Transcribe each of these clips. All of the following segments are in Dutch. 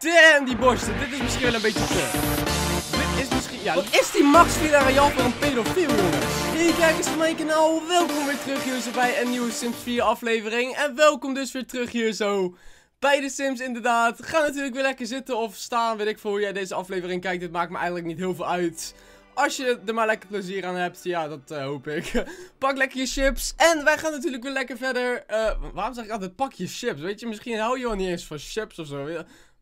Damn, die borsten. Dit is misschien wel een beetje te. Dit is misschien... Ja, wat is die Max Villarreal voor een pedofiel, jongen? Hey kijkers van mijn oh, kanaal, welkom weer terug hier zo bij een nieuwe Sims 4 aflevering. En welkom dus weer terug hier zo bij de Sims inderdaad. Ga natuurlijk weer lekker zitten of staan, weet ik veel hoe jij deze aflevering kijkt. Dit maakt me eigenlijk niet heel veel uit. Als je er maar lekker plezier aan hebt, ja, dat eh, hoop ik. pak lekker je chips. En wij gaan natuurlijk weer lekker verder. Eh, waarom zeg ik altijd pak je chips? Weet je, misschien hou je wel niet eens van chips of zo.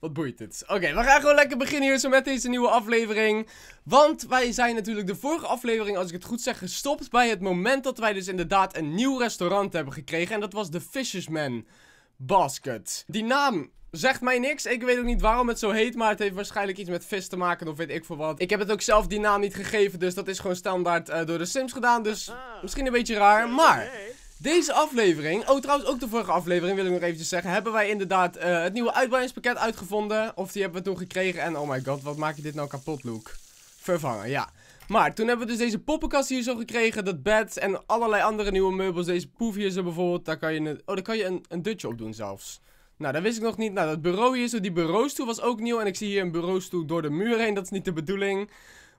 Wat boeit het? Oké, we gaan gewoon lekker beginnen hier zo met deze nieuwe aflevering. Want wij zijn natuurlijk de vorige aflevering, als ik het goed zeg, gestopt bij het moment dat wij dus inderdaad een nieuw restaurant hebben gekregen. En dat was de Fisherman Basket. Die naam zegt mij niks. Ik weet ook niet waarom het zo heet, maar het heeft waarschijnlijk iets met vis te maken of weet ik veel wat. Ik heb het ook zelf die naam niet gegeven, dus dat is gewoon standaard eh, door de Sims gedaan. Dus ah. misschien een beetje raar, maar... Deze aflevering, oh trouwens ook de vorige aflevering wil ik nog eventjes zeggen, hebben wij inderdaad eh, het nieuwe uitbreidingspakket uitgevonden. Of die hebben we toen gekregen en oh my god, wat maak je dit nou kapot, Luke? Vervangen, ja. Maar toen hebben we dus deze poppenkast hier zo gekregen, dat bed en allerlei andere nieuwe meubels. Deze poef hier zo bijvoorbeeld, daar kan je een, oh, daar kan je een, een dutje op doen zelfs. Nou, dat wist ik nog niet. Nou, dat bureau hier zo, die bureaustoel was ook nieuw en ik zie hier een bureaustoel door de muur heen, dat is niet de bedoeling.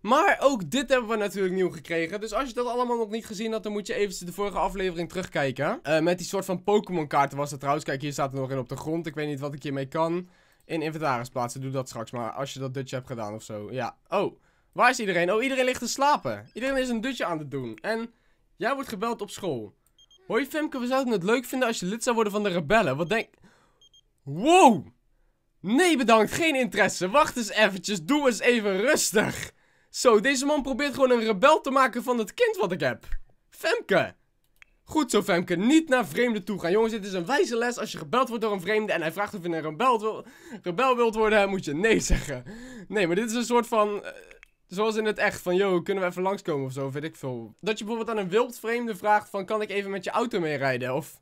Maar ook dit hebben we natuurlijk nieuw gekregen. Dus als je dat allemaal nog niet gezien had, dan moet je even de vorige aflevering terugkijken. Eh, met die soort van Pokémon kaarten was dat trouwens. Kijk, hier staat er nog in op de grond. Ik weet niet wat ik hiermee kan. In inventaris plaatsen, doe dat straks maar. Als je dat dutje hebt gedaan of zo. Ja. Oh, waar is iedereen? Oh, iedereen ligt te slapen. Iedereen is een dutje aan het doen. En jij wordt gebeld op school. Hoi Femke, we zouden het leuk vinden als je lid zou worden van de rebellen. Wat denk... Wow! Nee bedankt, geen interesse. Wacht eens eventjes, doe eens even rustig. Zo, deze man probeert gewoon een rebel te maken van het kind wat ik heb. Femke. Goed zo, Femke. Niet naar vreemden toe gaan. Jongens, dit is een wijze les. Als je gebeld wordt door een vreemde en hij vraagt of je een rebel, wil, rebel wilt worden, moet je nee zeggen. Nee, maar dit is een soort van... Eh, zoals in het echt, van yo, kunnen we even langskomen of zo, weet ik veel. Dat je bijvoorbeeld aan een wild vreemde vraagt van, kan ik even met je auto meerijden? Of,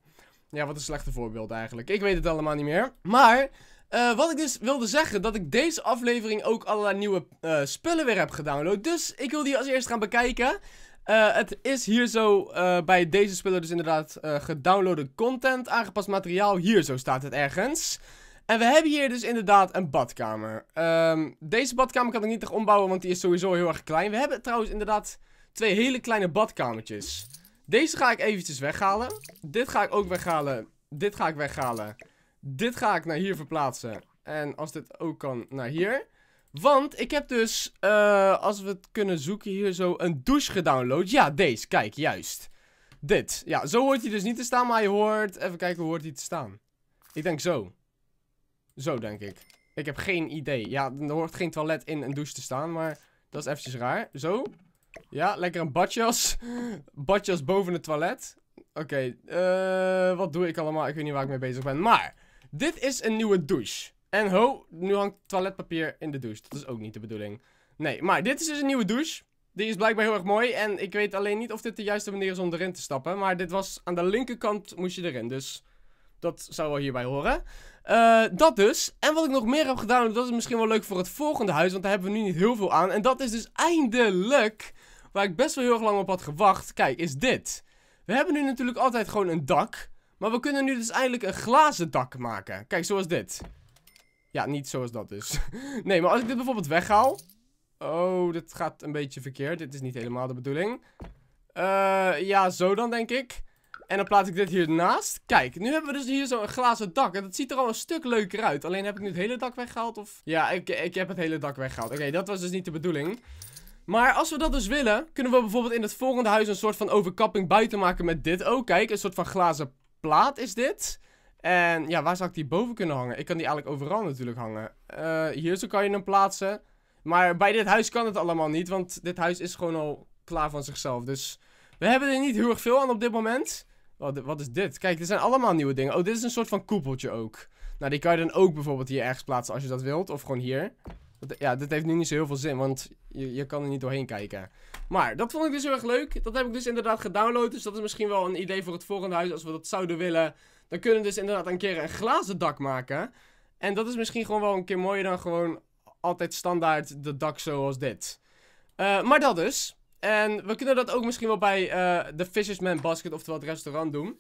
ja, wat een slechte voorbeeld eigenlijk. Ik weet het allemaal niet meer. Maar, eh, wat ik dus wilde zeggen, dat ik deze aflevering ook allerlei nieuwe uh, spullen weer heb gedownload. Dus ik wil die als eerst gaan bekijken. Eh, het is hier zo bij deze spullen dus inderdaad gedownloade content, aangepast materiaal. Hier zo staat het ergens. En we hebben hier dus inderdaad een badkamer. Ehm, deze badkamer kan ik niet echt ombouwen, want die is sowieso heel erg klein. We hebben trouwens inderdaad twee hele kleine badkamertjes. Deze ga ik eventjes weghalen. Dit ga ik ook weghalen. Dit ga ik weghalen. Dit ga ik naar hier verplaatsen. En als dit ook kan, naar hier. Want ik heb dus, eh, als we het kunnen zoeken hier zo, een douche gedownload. Ja, deze. Kijk, juist. Dit. Ja, zo hoort hij dus niet te staan, maar je hoort... Even kijken, hoe hoort hij te staan? Ik denk zo. Zo, denk ik. Ik heb geen idee. Ja, er hoort geen toilet in een douche te staan, maar dat is eventjes raar. Zo. Ja, lekker een badjas. badjas boven het toilet. Oké, eh, wat doe ik allemaal? Ik weet niet waar ik mee bezig ben, maar... Dit is een nieuwe douche. En ho, nu hangt toiletpapier in de douche. Dat is ook niet de bedoeling. Nee, maar dit is dus een nieuwe douche. Die is blijkbaar heel erg mooi. En ik weet alleen niet of dit de juiste manier is om erin te stappen. Maar dit was aan de linkerkant moest je erin. Dus dat zou wel hierbij horen. Eh, dat dus. En wat ik nog meer heb gedaan, dat is misschien wel leuk voor het volgende huis. Want daar hebben we nu niet heel veel aan. En dat is dus eindelijk, waar ik best wel heel erg lang op had gewacht. Kijk, is dit. We hebben nu natuurlijk altijd gewoon een dak. Maar we kunnen nu dus eindelijk een glazen dak maken. Kijk, zoals dit. Ja, niet zoals dat dus. nee, maar als ik dit bijvoorbeeld weghaal... Oh, dit gaat een beetje verkeerd. Dit is niet helemaal de bedoeling. Eh, ja, zo dan denk ik. En dan plaats ik dit hiernaast. Kijk, nu hebben we dus hier zo'n glazen dak. En dat ziet er al een stuk leuker uit. Alleen heb ik nu het hele dak weggehaald of... Ja, ik, ik heb het hele dak weggehaald. Oké, dat was dus niet de bedoeling. Maar als we dat dus willen, kunnen we bijvoorbeeld in het volgende huis een soort van overkapping buiten maken met dit ook. Kijk, een soort van glazen plaat is dit. En ja, waar zou ik die boven kunnen hangen? Ik kan die eigenlijk overal natuurlijk hangen. Eh, hier zo kan je hem plaatsen. Maar bij dit huis kan het allemaal niet, want dit huis is gewoon al klaar van zichzelf. Dus we hebben er niet heel erg veel aan op dit moment. Wat, oh, wat is dit? Kijk, er zijn allemaal nieuwe dingen. Oh, dit is een soort van koepeltje ook. Nou, die kan je dan ook bijvoorbeeld hier ergens plaatsen als je dat wilt. Of gewoon hier ja, dit heeft nu niet zo heel veel zin, want je, je kan er niet doorheen kijken. Maar dat vond ik dus heel erg leuk. Dat heb ik dus inderdaad gedownload. Dus dat is misschien wel een idee voor het volgende huis. Als we dat zouden willen, dan kunnen we dus inderdaad een keer een glazen dak maken. En dat is misschien gewoon wel een keer mooier dan gewoon altijd standaard de dak zoals dit. Eh, maar dat dus. En we kunnen dat ook misschien wel bij uh, de Fisherman Basket, oftewel het restaurant, doen.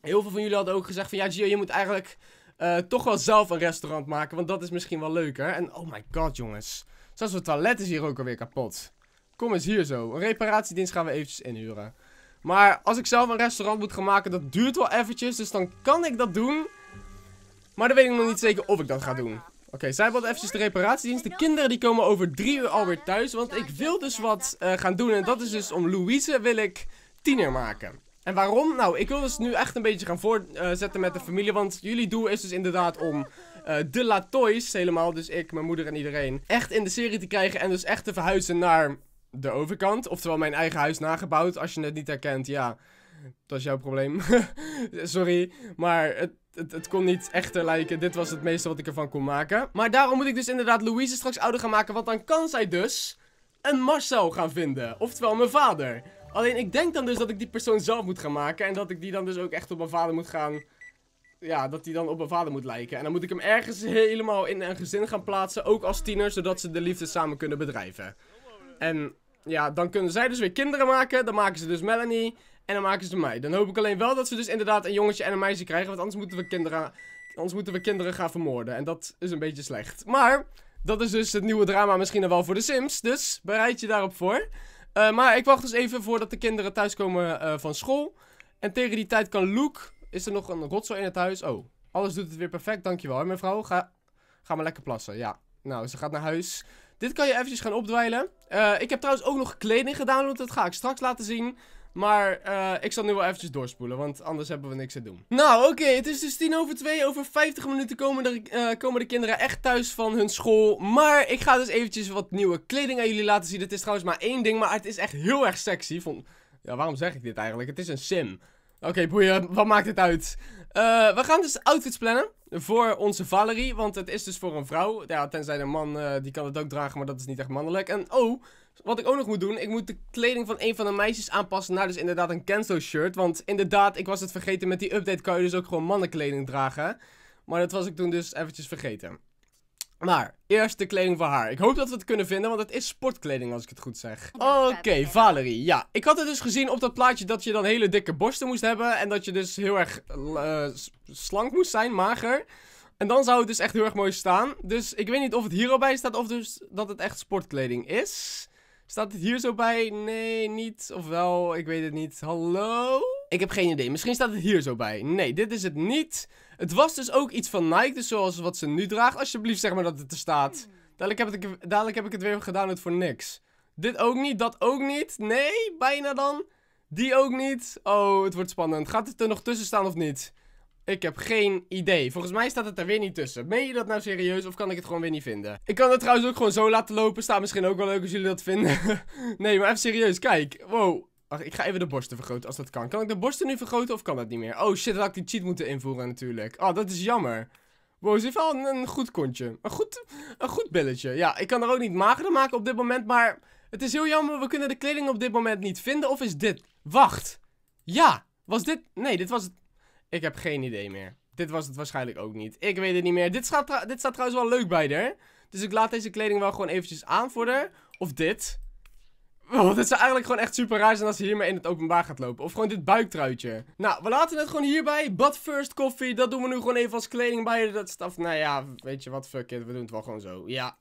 Heel veel van jullie hadden ook gezegd van, ja Gio, je moet eigenlijk eh, toch wel zelf een restaurant maken. Want dat is misschien wel leuker. En oh my god, jongens. Zelfs het toilet is hier ook alweer kapot. Kom eens hier zo. Een reparatiedienst gaan we eventjes inhuren. Maar als ik zelf een restaurant moet gaan maken, dat duurt wel eventjes. Dus dan kan ik dat doen. Maar dan weet ik nog niet zeker of ik dat ga doen. Oké, zij hebben eventjes de reparatiedienst. De kinderen die komen over drie uur alweer thuis. Want ik wil dus wat eh, gaan doen. En dat is dus om Louise wil ik tiener maken. En waarom? Nou, ik wil dus nu echt een beetje gaan voorzetten met de familie. Want jullie doel is dus inderdaad om uh, de Latoys, helemaal, dus ik, mijn moeder en iedereen, echt in de serie te krijgen. En dus echt te verhuizen naar de overkant. Oftewel mijn eigen huis nagebouwd. Als je het niet herkent, ja, dat is jouw probleem. Sorry, maar het, het, het, kon niet echter lijken. Dit was het meeste wat ik ervan kon maken. Maar daarom moet ik dus inderdaad Louise straks ouder gaan maken. Want dan kan zij dus een Marcel gaan vinden. Oftewel mijn vader. Alleen ik denk dan dus dat ik die persoon zelf moet gaan maken. En dat ik die dan dus ook echt op mijn vader moet gaan... Ja, dat die dan op mijn vader moet lijken. En dan moet ik hem ergens helemaal in een gezin gaan plaatsen. Ook als tiener, zodat ze de liefde samen kunnen bedrijven. En ja, dan kunnen zij dus weer kinderen maken. Dan maken ze dus Melanie. En dan maken ze mij. Dan hoop ik alleen wel dat ze dus inderdaad een jongetje en een meisje krijgen. Want anders moeten we kinderen, anders moeten we kinderen gaan vermoorden. En dat is een beetje slecht. Maar dat is dus het nieuwe drama misschien wel voor de Sims. Dus bereid je daarop voor. Eh, maar ik wacht dus even voordat de kinderen thuiskomen eh, van school. En tegen die tijd kan Luke... Is er nog een rotzooi in het huis? Oh, alles doet het weer perfect. Dankjewel. mevrouw. mevrouw. ga, ga maar lekker plassen. Ja, nou, ze gaat naar huis. Dit kan je eventjes gaan opdwijlen. Eh, ik heb trouwens ook nog kleding gedaan, dat ga ik straks laten zien. Maar eh, ik zal nu wel eventjes doorspoelen, want anders hebben we niks te doen. Nou, oké, het is dus tien over twee. Over 50 minuten komen de, eh, komen de kinderen echt thuis van hun school. Maar ik ga dus eventjes wat nieuwe kleding aan jullie laten zien. Het is trouwens maar één ding, maar het is echt heel erg sexy. Vond... Ja, waarom zeg ik dit eigenlijk? Het is een sim. Oké, okay, boeien, wat maakt het uit? Eh, we gaan dus outfits plannen voor onze Valerie. Want het is dus voor een vrouw. Ja, tenzij een man, eh, die kan het ook dragen, maar dat is niet echt mannelijk. En oh, wat ik ook nog moet doen, ik moet de kleding van een van de meisjes aanpassen naar dus inderdaad een Kenzo shirt. Want inderdaad, ik was het vergeten, met die update kan je dus ook gewoon mannenkleding dragen. Maar dat was ik toen dus eventjes vergeten. Maar, eerst de kleding voor haar. Ik hoop dat we het kunnen vinden, want het is sportkleding als ik het goed zeg. Oké, Valerie. Ja, ik had het dus gezien op dat plaatje dat je dan hele dikke borsten moest hebben. En dat je dus heel erg eh, slank moest zijn, mager. En dan zou het dus echt heel erg mooi staan. Dus ik weet niet of het hier al bij staat of dus dat het echt sportkleding is. Staat het hier zo bij? Nee, niet. Of wel, ik weet het niet. Hallo? Ik heb geen idee. Misschien staat het hier zo bij. Nee, dit is het niet. Het was dus ook iets van Nike, dus zoals wat ze nu draagt. Alsjeblieft zeg maar dat het er staat. Dadelijk heb, ik, dadelijk heb ik het weer gedownload voor niks. Dit ook niet, dat ook niet. Nee, bijna dan. Die ook niet. Oh, het wordt spannend. Gaat het er nog tussen staan of niet? Ik heb geen idee. Volgens mij staat het er weer niet tussen. Meen je dat nou serieus of kan ik het gewoon weer niet vinden? Ik kan het trouwens ook gewoon zo laten lopen. Staat misschien ook wel leuk als jullie dat vinden. nee, maar even serieus. Kijk. Wow. Ach, ik ga even de borsten vergroten als dat kan. Kan ik de borsten nu vergroten of kan dat niet meer? Oh shit, dan had ik die cheat moeten invoeren natuurlijk. Oh, dat is jammer. Wow, ze heeft wel een, goed kontje. Een goed, een goed belletje. Ja, ik kan er ook niet magerder maken op dit moment, maar... Het is heel jammer, we kunnen de kleding op dit moment niet vinden. Of is dit... Wacht. Ja. Was dit... Nee, dit was het... Ik heb geen idee meer. Dit was het waarschijnlijk ook niet. Ik weet het niet meer. Dit staat, dit staat trouwens wel leuk bij haar. Dus ik laat deze kleding wel gewoon eventjes aan voor Of dit. Oh, het zou eigenlijk gewoon echt super raar zijn als ze hiermee in het openbaar gaat lopen. Of gewoon dit buiktruitje. Nou, we laten het gewoon hierbij. Bad first coffee, dat doen we nu gewoon even als kleding bij. Dat staf, nou ja, weet je wat, fuck it. We doen het wel gewoon zo. Ja.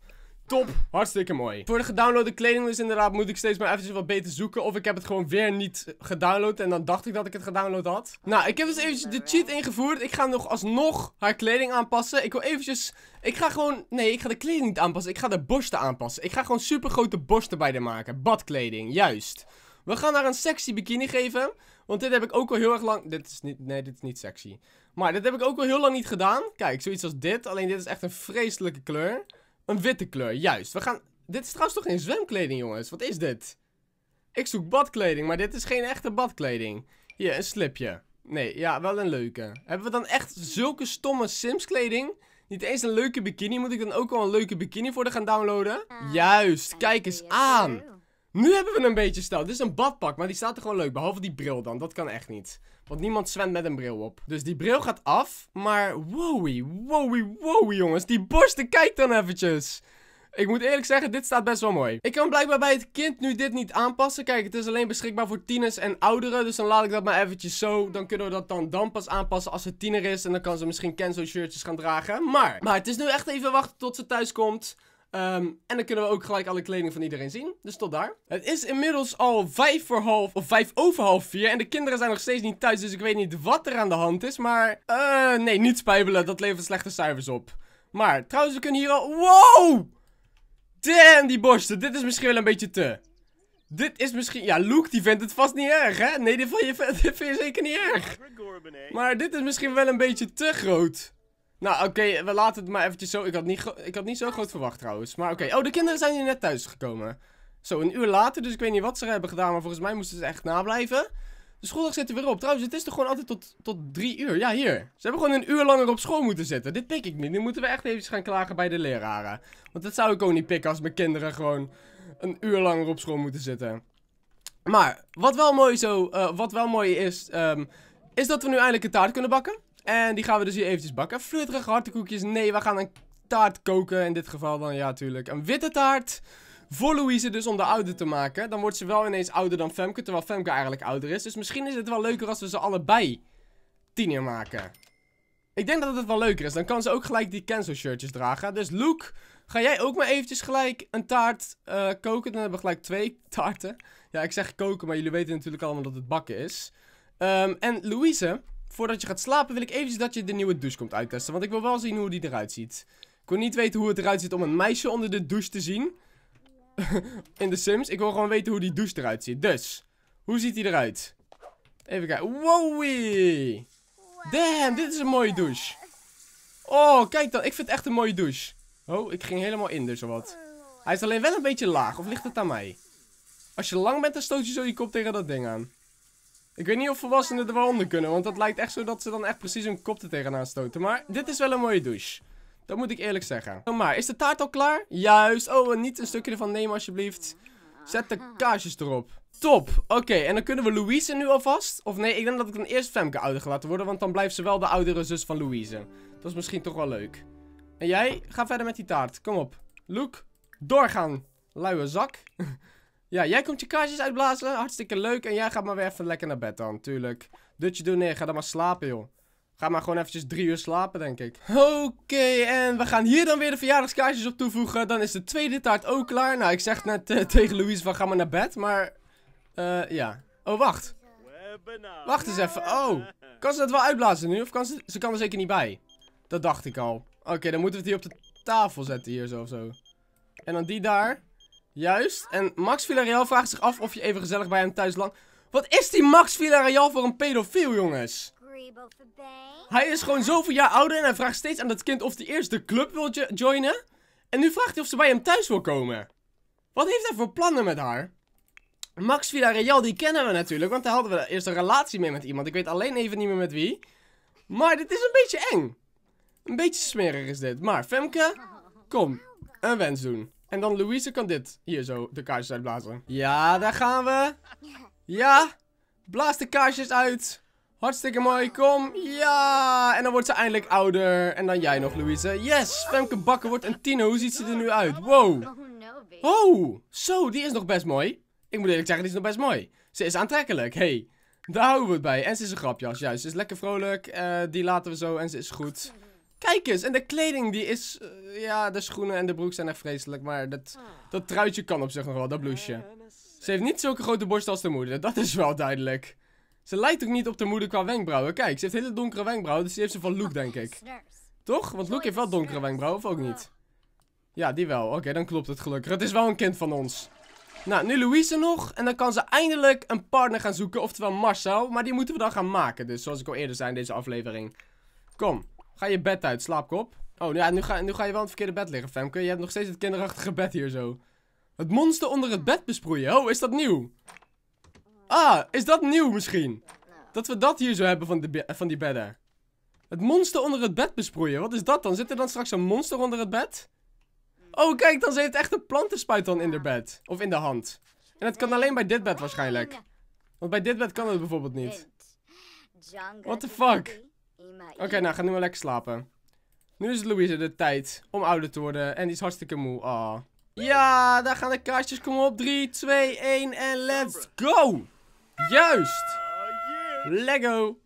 Top, hartstikke mooi. Voor de gedownloade kleding dus inderdaad moet ik steeds maar eventjes wat beter zoeken. Of ik heb het gewoon weer niet gedownload en dan dacht ik dat ik het gedownload had. Nou, ik heb dus eventjes de cheat ingevoerd. Ik ga nog alsnog haar kleding aanpassen. Ik wil eventjes... Ik ga gewoon... Nee, ik ga de kleding niet aanpassen. Ik ga de borsten aanpassen. Ik ga gewoon super grote borsten bij haar maken. Badkleding, juist. We gaan haar een sexy bikini geven. Want dit heb ik ook al heel erg lang... Dit is niet... Nee, dit is niet sexy. Maar dit heb ik ook al heel lang niet gedaan. Kijk, zoiets als dit. Alleen dit is echt een vreselijke kleur. Een witte kleur, juist. We gaan... Dit is trouwens toch geen zwemkleding, jongens? Wat is dit? Ik zoek badkleding, maar dit is geen echte badkleding. Hier, een slipje. Nee, ja, wel een leuke. Hebben we dan echt zulke stomme Sims-kleding? Niet eens een leuke bikini. Moet ik dan ook al een leuke bikini voor de gaan downloaden? Ah, juist, kijk eens aan. Nu hebben we een beetje stijl. Dit is een badpak, maar die staat er gewoon leuk. Behalve die bril dan. Dat kan echt niet. Want niemand zwemt met een bril op. Dus die bril gaat af. Maar wowie, wowie, wowie jongens. Die borsten, kijk dan eventjes. Ik moet eerlijk zeggen, dit staat best wel mooi. Ik kan blijkbaar bij het kind nu dit niet aanpassen. Kijk, het is alleen beschikbaar voor tieners en ouderen. Dus dan laat ik dat maar eventjes zo. Dan kunnen we dat dan, dan pas aanpassen als ze tiener is. En dan kan ze misschien Kenzo shirtjes gaan dragen. Maar, maar het is nu echt even wachten tot ze thuis komt. Ehm, en dan kunnen we ook gelijk alle kleding van iedereen zien. Dus tot daar. Het is inmiddels al vijf voor half, of vijf over half vier. En de kinderen zijn nog steeds niet thuis, dus ik weet niet wat er aan de hand is. Maar, eh, nee, niet spijbelen. Dat levert slechte cijfers op. Maar, trouwens, we kunnen hier al... Wow! Damn, die borsten. Dit is misschien wel een beetje te. Dit is misschien... Ja, Luke, die vindt het vast niet erg, hè? Nee, dit vind je, dit vind je zeker niet erg. Eh. Maar dit is misschien wel een beetje te groot. Nou, oké, we laten het maar eventjes zo. Ik had niet, ik had niet zo groot verwacht trouwens. Maar oké. Oh, de kinderen zijn hier net thuis gekomen. Zo, een uur later, dus ik weet niet wat ze hebben gedaan. Maar volgens mij moesten ze echt nablijven. De schooldag zit er weer op. Trouwens, het is toch gewoon altijd tot, tot drie uur? Ja, hier. Ze hebben gewoon een uur langer op school moeten zitten. Dit pik ik niet. Nu moeten we echt even gaan klagen bij de leraren. Want dat zou ik ook niet pikken als mijn kinderen gewoon een uur langer op school moeten zitten. Maar, wat wel mooi, zo, eh, wat wel mooi is, ehm, is dat we nu eindelijk een taart kunnen bakken. En die gaan we dus hier eventjes bakken. Flutterige hartekoekjes. Nee, we gaan een taart koken. In dit geval dan, ja, natuurlijk. Een witte taart. Voor Louise dus om de ouder te maken. Dan wordt ze wel ineens ouder dan Femke. Terwijl Femke eigenlijk ouder is. Dus misschien is het wel leuker als we ze allebei tiener maken. Ik denk dat het wel leuker is. Dan kan ze ook gelijk die cancel shirtjes dragen. Dus Luke, ga jij ook maar eventjes gelijk een taart eh, koken? Dan hebben we gelijk twee taarten. Ja, ik zeg koken, maar jullie weten natuurlijk allemaal dat het bakken is. Ehm, en Louise, voordat je gaat slapen wil ik eventjes dat je de nieuwe douche komt uittesten. Want ik wil wel zien hoe die eruit ziet. Ik wil niet weten hoe het eruit ziet om een meisje onder de douche te zien. in de Sims. Ik wil gewoon weten hoe die douche eruit ziet. Dus, hoe ziet die eruit? Even kijken. Wowie! Damn, dit is een mooie douche. Oh, kijk dan. Ik vind het echt een mooie douche. Oh, ik ging helemaal in dus wat. Hij is alleen wel een beetje laag. Of ligt het aan mij? Als je lang bent, dan stoot je zo je kop tegen dat ding aan. Ik weet niet of volwassenen er wel onder kunnen, want dat lijkt echt zo dat ze dan echt precies hun kop er tegenaan stoten. Maar dit is wel een mooie douche. Dat moet ik eerlijk zeggen. Oh, maar, is de taart al klaar? Juist. Oh, niet een stukje ervan nemen alsjeblieft. Zet de kaasjes erop. Top. Oké, en dan kunnen we Louise nu alvast. Of nee, ik denk dat ik dan eerst Femke ouder ga laten worden, want dan blijft ze wel de oudere zus van Louise. Dat is misschien toch wel leuk. En jij, ga verder met die taart. Kom op. Luke, doorgaan. Luie zak. Ja, jij komt je kaarsjes uitblazen. Hartstikke leuk. En jij gaat maar weer even lekker naar bed dan, tuurlijk. Dutje doen neer. Ga dan maar slapen, joh. Ga maar gewoon eventjes drie uur slapen, denk ik. Oké, en we gaan hier dan weer de verjaardagskaarsjes op toevoegen. Dan is de tweede taart ook klaar. Nou, ik zeg net eh, tegen Louise van ga maar naar bed, maar... Eh, ja. Oh, wacht. Wacht eens even. Oh, kan ze dat wel uitblazen nu? Of kan ze... Ze kan er zeker niet bij. Dat dacht ik al. Oké, dan moeten we die op de tafel zetten hier zo of zo. En dan die daar. Juist. En Max Villarreal vraagt zich af of je even gezellig bij hem thuis lang... Wat is die Max Villarreal voor een pedofiel, jongens? Hij is gewoon zoveel jaar ouder en hij vraagt steeds aan dat kind of hij eerst de club wil joinen. En nu vraagt hij of ze bij hem thuis wil komen. Wat heeft hij voor plannen met haar? Max Villarreal, die kennen we natuurlijk, want daar hadden we eerst een relatie mee met iemand. Ik weet alleen even niet meer met wie. Maar dit is een beetje eng. Een beetje smerig is dit. Maar Femke, kom, een wens doen. En dan Louise kan dit hier zo de kaarsjes uitblazen. Ja, daar gaan we. Ja. Blaas de kaarsjes uit. Hartstikke mooi, kom. Ja, en dan wordt ze eindelijk ouder. En dan jij nog, Louise. Yes, Femke Bakker wordt een tiener. Hoe ziet ze er nu uit? Wow. Oh, zo, die is nog best mooi. Ik moet eerlijk zeggen, die is nog best mooi. Ze is aantrekkelijk, hey. Daar houden we het bij. En ze is een grapjas, juist. Ze is lekker vrolijk. Eh, die laten we zo en ze is goed. Kijk eens, en de kleding die is... Eh, ja, de schoenen en de broek zijn echt vreselijk. Maar dat, dat truitje kan op zich nog wel, dat blouseje. Ze heeft niet zulke grote borsten als de moeder. Dat is wel duidelijk. Ze lijkt ook niet op de moeder qua wenkbrauwen. Kijk, ze heeft hele donkere wenkbrauwen. Dus die heeft ze van Luke, denk ik. Toch? Want Luke heeft wel donkere wenkbrauwen, of ook niet? Ja, die wel. Oké, dan klopt het gelukkig. Het is wel een kind van ons. Nou, nu Louise nog. En dan kan ze eindelijk een partner gaan zoeken. Oftewel Marcel. Maar die moeten we dan gaan maken. Dus zoals ik al eerder zei in deze aflevering. Kom. Ga je bed uit, slaapkop. Oh, ja, nu ga, nu ga je wel in het verkeerde bed liggen, Femke. Je hebt nog steeds het kinderachtige bed hier zo. Het monster onder het bed besproeien. Oh, is dat nieuw? Ah, is dat nieuw misschien? Dat we dat hier zo hebben van, de van die bedden. Het monster onder het bed besproeien. Wat is dat dan? Zit er dan straks een monster onder het bed? Oh, kijk, dan zit echt een plantenspuit dan in het bed. Of in de hand. En dat kan alleen bij dit bed waarschijnlijk. Want bij dit bed kan het bijvoorbeeld niet. What the fuck? Oké, nou, ga nu maar lekker slapen. Nu is het Louise de tijd om ouder te worden. En die is hartstikke moe. Ah. Ja, daar gaan de kaartjes. Kom op. 3, 2, 1 en let's go. Juist. Ah, Lego.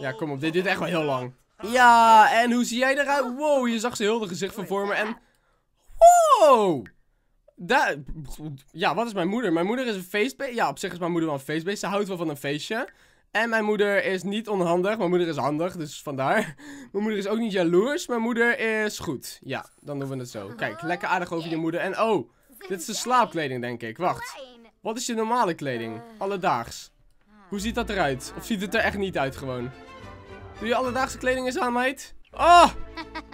Ja, kom op. Dit duurt echt wel heel lang. Ja, en hoe zie jij eruit? Wow, je zag heel de gezicht vervormen en... Wow! daar. ja, wat is mijn moeder? Mijn moeder is een feestbeest. Ja, op zich is mijn moeder wel een feestbeest. Ze houdt wel van een feestje. En mijn moeder is niet onhandig. Mijn moeder is handig, dus vandaar. Mijn moeder is ook niet jaloers. Mijn moeder is goed. Ja, dan doen we het zo. Kijk, lekker aardig over je moeder. En oh, dit is de slaapkleding, denk ik. Wacht. Wat is je normale kleding? Alledaags. Hoe ziet dat eruit? Of ziet het er echt niet uit gewoon? Doe je alledaagse kleding eens aan, meid? Oh!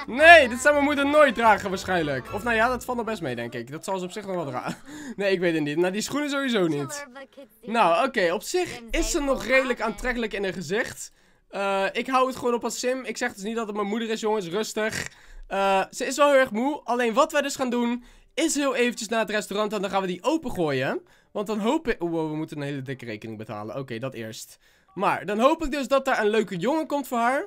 Nee, dit zou mijn moeder nooit dragen waarschijnlijk. Of nou ja, dat valt nog best mee, denk ik. Dat zal ze op zich nog wel dragen. Nee, ik weet het niet. Nou, die schoenen sowieso niet. Nou, oké. Op zich is ze nog redelijk aantrekkelijk in haar gezicht. Eh, ik hou het gewoon op als sim. Ik zeg dus niet dat het mijn moeder is, jongens. Rustig. Eh, ze is wel heel erg moe. Alleen wat wij dus gaan doen, is heel eventjes naar het restaurant. En dan gaan we die opengooien. Want dan hoop ik... Oh, we moeten een hele dikke rekening betalen. Oké, dat eerst. Maar dan hoop ik dus dat daar een leuke jongen komt voor haar.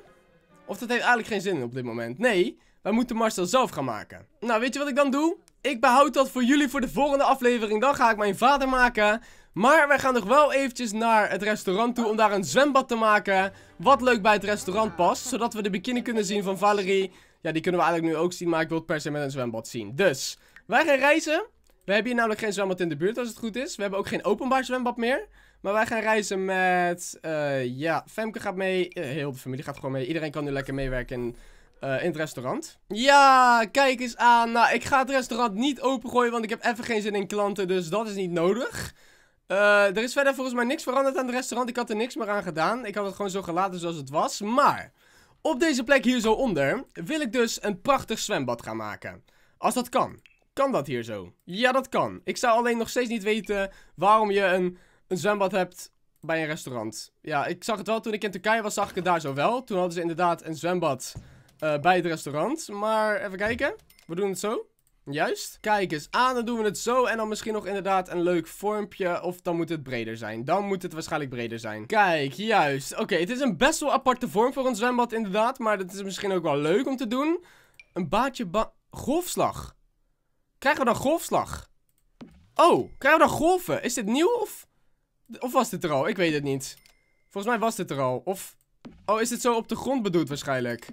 Of dat heeft eigenlijk geen zin op dit moment. Nee, wij moeten Marcel zelf gaan maken. Nou, weet je wat ik dan doe? Ik behoud dat voor jullie voor de volgende aflevering. Dan ga ik mijn vader maken. Maar wij gaan nog wel eventjes naar het restaurant toe om daar een zwembad te maken. Wat leuk bij het restaurant past. Zodat we de bikini kunnen zien van Valerie. Ja, die kunnen we eigenlijk nu ook zien, maar ik wil het per se met een zwembad zien. Dus, wij gaan reizen. We hebben hier namelijk geen zwembad in de buurt als het goed is. We hebben ook geen openbaar zwembad meer. Maar wij gaan reizen met... Eh, ja, Femke gaat mee. Eh, heel de familie gaat gewoon mee. Iedereen kan nu lekker meewerken in, eh, in, het restaurant. Ja, kijk eens aan. Nou, ik ga het restaurant niet opengooien, want ik heb even geen zin in klanten. Dus dat is niet nodig. er is verder volgens mij niks veranderd aan het restaurant. Ik had er niks meer aan gedaan. Ik had het gewoon zo gelaten zoals het was. Maar... Op deze plek hier zo onder wil ik dus een prachtig zwembad gaan maken. Als dat kan. Kan dat hier zo? Ja, dat kan. Ik zou alleen nog steeds niet weten waarom je een een zwembad hebt bij een restaurant. Ja, ik zag het wel toen ik in Turkije was, zag ik het daar zo wel. Toen hadden ze inderdaad een zwembad eh, bij het restaurant. Maar even kijken. We doen het zo. Juist. Kijk eens aan, dan doen we het zo. En dan misschien nog inderdaad een leuk vormpje. Of dan moet het breder zijn. Dan moet het waarschijnlijk breder zijn. Kijk, juist. Oké, het is een best wel aparte vorm voor een zwembad inderdaad. Maar dat is misschien ook wel leuk om te doen. Een baadje ba... Golfslag. Krijgen we dan golfslag? Oh, krijgen we dan golven? Is dit nieuw of... Of was dit er al? Ik weet het niet. Volgens mij was dit er al. Of... Oh, is dit zo op de grond bedoeld waarschijnlijk?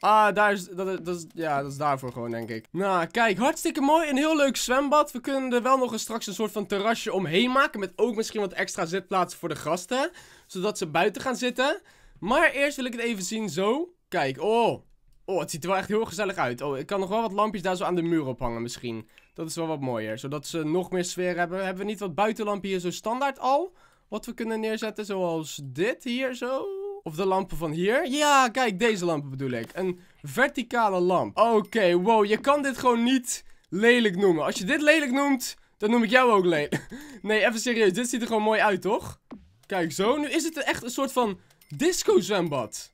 Ah, daar is, dat, dat is, ja, dat is daarvoor gewoon, denk ik. Nou, kijk, hartstikke mooi. Een heel leuk zwembad. We kunnen er wel nog eens straks een soort van terrasje omheen maken. Met ook misschien wat extra zitplaatsen voor de gasten. Zodat ze buiten gaan zitten. Maar eerst wil ik het even zien zo. Kijk, oh. Oh, het ziet er wel echt heel gezellig uit. Oh, ik kan nog wel wat lampjes daar zo aan de muur ophangen misschien. Dat is wel wat mooier, zodat ze nog meer sfeer hebben. Hebben we niet wat buitenlampen hier zo standaard al? Wat we kunnen neerzetten, zoals dit hier zo. Of de lampen van hier. Ja, kijk, deze lampen bedoel ik. Een verticale lamp. Oké, wow, je kan dit gewoon niet lelijk noemen. Als je dit lelijk noemt, dan noem ik jou ook lelijk. Nee, even serieus, dit ziet er gewoon mooi uit, toch? Kijk, zo. Nu is het echt een soort van disco zwembad.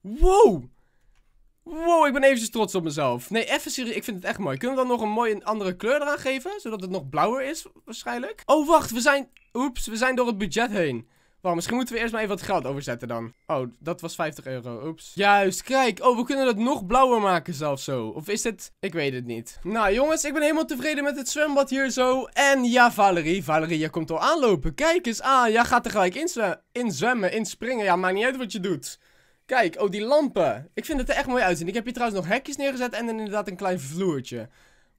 Wow, Wow, ik ben eventjes trots op mezelf. Nee, even serieus, ik vind het echt mooi. Kunnen we dan nog een mooie andere kleur eraan geven? Zodat het nog blauwer is, waarschijnlijk. Oh, wacht, we zijn... Oeps, we zijn door het budget heen. Wow, misschien moeten we eerst maar even wat geld overzetten dan. Oh, dat was 50 euro. Oeps. Juist, kijk. Oh, we kunnen het nog blauwer maken zelfs zo. Of is het? Ik weet het niet. Nou, jongens, ik ben helemaal tevreden met het zwembad hier zo. En ja, Valerie. Valerie, je komt al aanlopen. Kijk eens. aan, jij gaat er gelijk in, zwemmen, in springen. Ja, maakt niet uit wat je doet. Kijk, oh die lampen. Ik vind het er echt mooi uitzien. Ik heb hier trouwens nog hekjes neergezet en inderdaad een klein vloertje.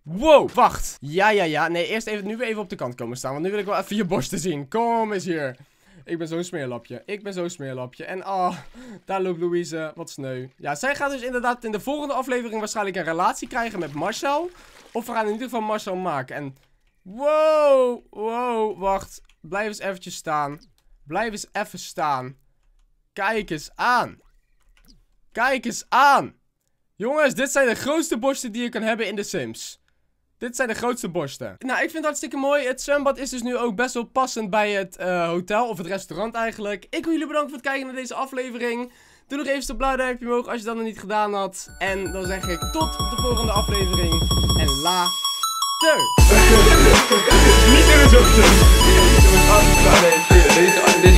Wow, wacht. Ja, ja, ja. Nee, eerst even, nu even op de kant komen staan. Want nu wil ik wel even je borsten zien. Kom eens hier. Ik ben zo'n smeerlapje. Ik ben zo'n smeerlapje. En ah, oh, daar loopt Louise. Wat sneu. Ja, zij gaat dus inderdaad in de volgende aflevering waarschijnlijk een relatie krijgen met Marcel. Of we gaan in ieder geval Marcel maken. En wow, wow, wacht. Blijf eens eventjes staan. Blijf eens even staan. Kijk eens aan. Kijk eens aan. Jongens, dit zijn de grootste borsten die je kan hebben in The Sims. Dit zijn de grootste borsten. Nou, ik vind het hartstikke mooi. Het zwembad is dus nu ook best wel passend bij het hotel of het restaurant eigenlijk. Ik wil jullie bedanken voor het kijken naar deze aflevering. Doe nog even een blauw duimpje omhoog als je dat nog niet gedaan had. En dan zeg ik tot de volgende aflevering. En later.